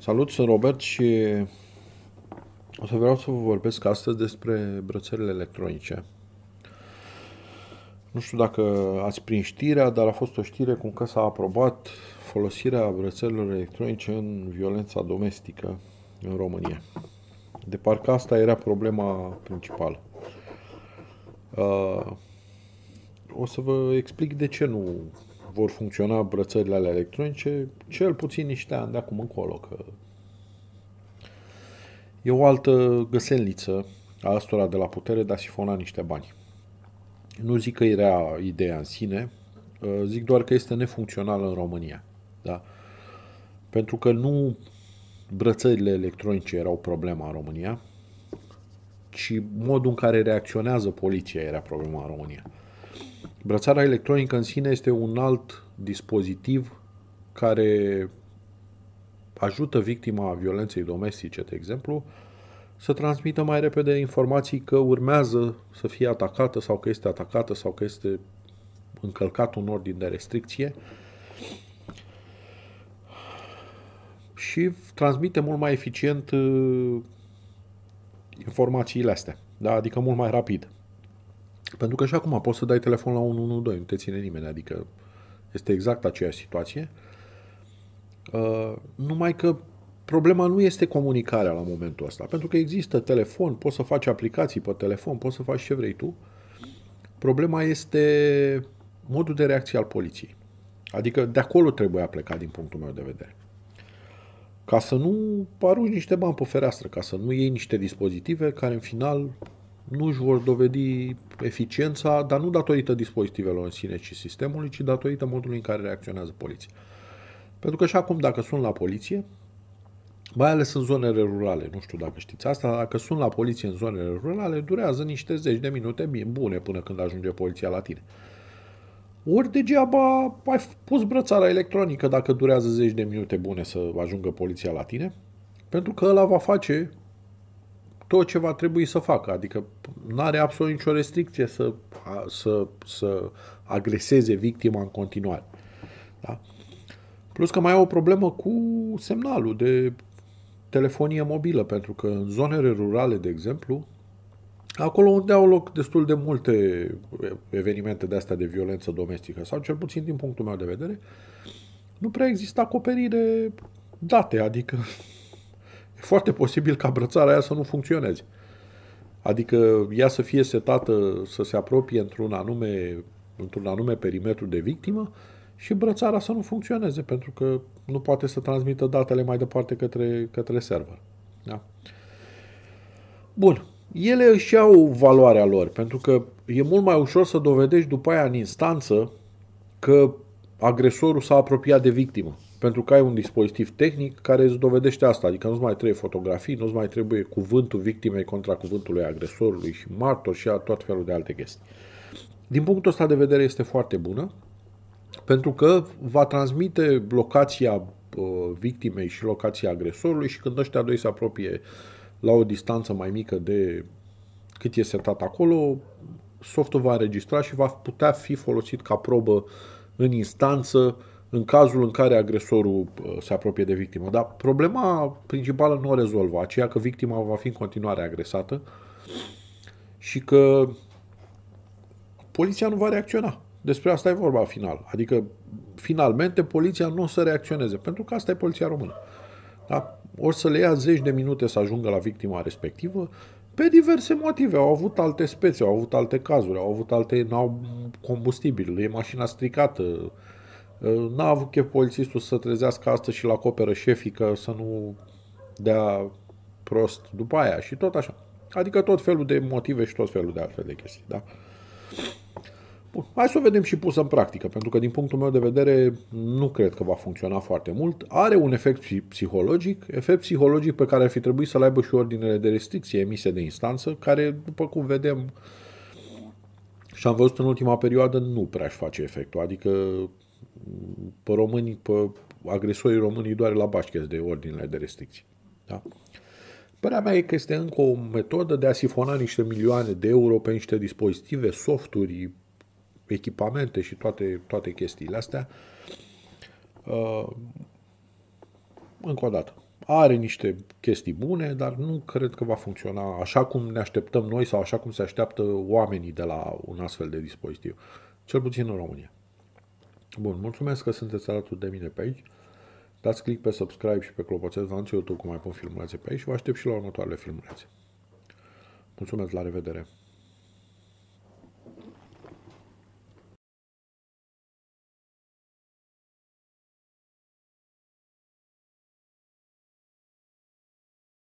Salut, sunt Robert și o să vreau să vă vorbesc astăzi despre brățările electronice. Nu știu dacă ați prins știrea, dar a fost o știre cum că s-a aprobat folosirea brățelelor electronice în violența domestică în România. De parcă asta era problema principală. Uh, o să vă explic de ce nu vor funcționa brățările alea electronice cel puțin niște ani de acum încolo, că e o altă găselniță a astora de la putere de a sifona niște bani. Nu zic că era ideea în sine, uh, zic doar că este nefuncțională în România. Da? Pentru că nu brățările electronice erau problema în România, ci modul în care reacționează poliția era problema în România. Brățara electronică în sine este un alt dispozitiv care ajută victima violenței domestice, de exemplu, să transmită mai repede informații că urmează să fie atacată sau că este atacată sau că este încălcat un ordin de restricție și transmite mult mai eficient uh, informațiile astea, da? adică mult mai rapid. Pentru că și acum poți să dai telefon la 112, nu te ține nimeni, adică este exact aceeași situație. Uh, numai că problema nu este comunicarea la momentul ăsta, pentru că există telefon, poți să faci aplicații pe telefon, poți să faci ce vrei tu. Problema este modul de reacție al poliției. Adică de acolo trebuie a pleca din punctul meu de vedere. Ca să nu arunci niște bani pe fereastră, ca să nu iei niște dispozitive care în final nu își vor dovedi eficiența, dar nu datorită dispozitivelor în sine și sistemului, ci datorită modului în care reacționează poliția. Pentru că și acum, dacă sunt la poliție, mai ales în zonele rurale, nu știu dacă știți asta, dacă sunt la poliție în zonele rurale, durează niște zeci de minute bune până când ajunge poliția la tine. Ori degeaba ai pus brățara electronică dacă durează zeci de minute bune să ajungă poliția la tine, pentru că ăla va face tot ce va trebui să facă. Adică nu are absolut nicio restricție să, să, să agreseze victima în continuare. Da? Plus că mai au o problemă cu semnalul de telefonie mobilă, pentru că în zonele rurale, de exemplu, acolo unde au loc destul de multe evenimente de astea de violență domestică, sau cel puțin din punctul meu de vedere, nu prea există acoperire date, adică foarte posibil ca brățara aia să nu funcționeze. Adică ea să fie setată să se apropie într-un anume, într-un anume perimetru de victimă și brățara să nu funcționeze, pentru că nu poate să transmită datele mai departe către, către server. Da? Bun. Ele își au valoarea lor, pentru că e mult mai ușor să dovedești după aia în instanță că agresorul s-a apropiat de victimă pentru că ai un dispozitiv tehnic care îți dovedește asta, adică nu-ți mai trebuie fotografii, nu-ți mai trebuie cuvântul victimei contra cuvântului agresorului și martor și a tot felul de alte chestii. Din punctul ăsta de vedere este foarte bună, pentru că va transmite locația uh, victimei și locația agresorului și când ăștia doi se apropie la o distanță mai mică de cât e setat acolo, softul va înregistra și va putea fi folosit ca probă în instanță uh, în cazul în care agresorul uh, se apropie de victimă. Dar problema principală nu o rezolvă, aceea că victima va fi în continuare agresată și că poliția nu va reacționa. Despre asta e vorba final. Adică, finalmente, poliția nu o să reacționeze, pentru că asta e poliția română. Da? O să le ia zeci de minute să ajungă la victima respectivă, pe diverse motive. Au avut alte spețe, au avut alte cazuri, au avut alte, n-au combustibil, e mașina stricată, N-a avut chef polițistul să trezească astăzi și la acoperă șefii că să nu dea prost după aia și tot așa. Adică tot felul de motive și tot felul de altfel de chestii, da? Bun, hai să o vedem și pusă în practică, pentru că din punctul meu de vedere nu cred că va funcționa foarte mult. Are un efect psihologic, efect psihologic pe care ar fi trebuit să-l aibă și ordinele de restricție emise de instanță, care, după cum vedem și am văzut în ultima perioadă, nu prea și face efectul. Adică pe românii pe agresorii românii doar la bașcheți de ordinele de restricții. Da? Părerea mea e că este încă o metodă de a sifona niște milioane de euro pe niște dispozitive, softuri, echipamente și toate, toate chestiile astea. Uh, încă o dată, are niște chestii bune, dar nu cred că va funcționa așa cum ne așteptăm noi sau așa cum se așteaptă oamenii de la un astfel de dispozitiv. Cel puțin în România. Bun, mulțumesc că sunteți alături de mine pe aici. Dați click pe subscribe și pe clopoțel vanțul YouTube cum mai pun filmulețe pe aici și vă aștept și la următoarele filmulețe. Mulțumesc, la revedere!